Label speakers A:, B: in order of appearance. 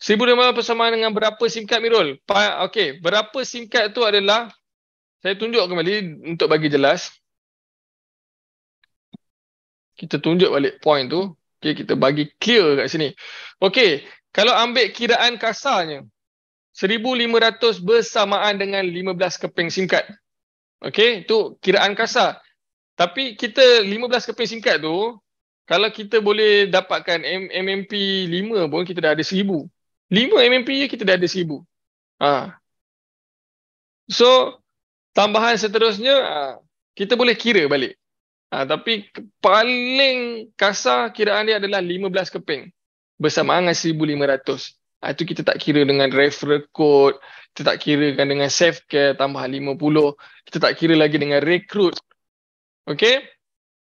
A: Seribu lima ratus persamaan dengan berapa SIM card Mirul? Okey, berapa SIM card tu adalah saya tunjuk kembali untuk bagi jelas. Kita tunjuk balik point tu. Okey, kita bagi clear kat sini. Okey, kalau ambil kiraan kasarnya 1500 bersamaan dengan 15 keping SIM card. Okey, itu kiraan kasar. Tapi kita 15 keping SIM card tu kalau kita boleh dapatkan MMP 5 pun kita dah ada 5 MMP je kita dah ada 1000. Ha. So tambahan seterusnya ha, kita boleh kira balik. Ha, tapi paling kasar kiraan dia adalah 15 keping bersama dengan 1500. Ha, itu kita tak kira dengan referral code, kita tak kirakan dengan safe care tambah 50, kita tak kira lagi dengan recruit. Okay?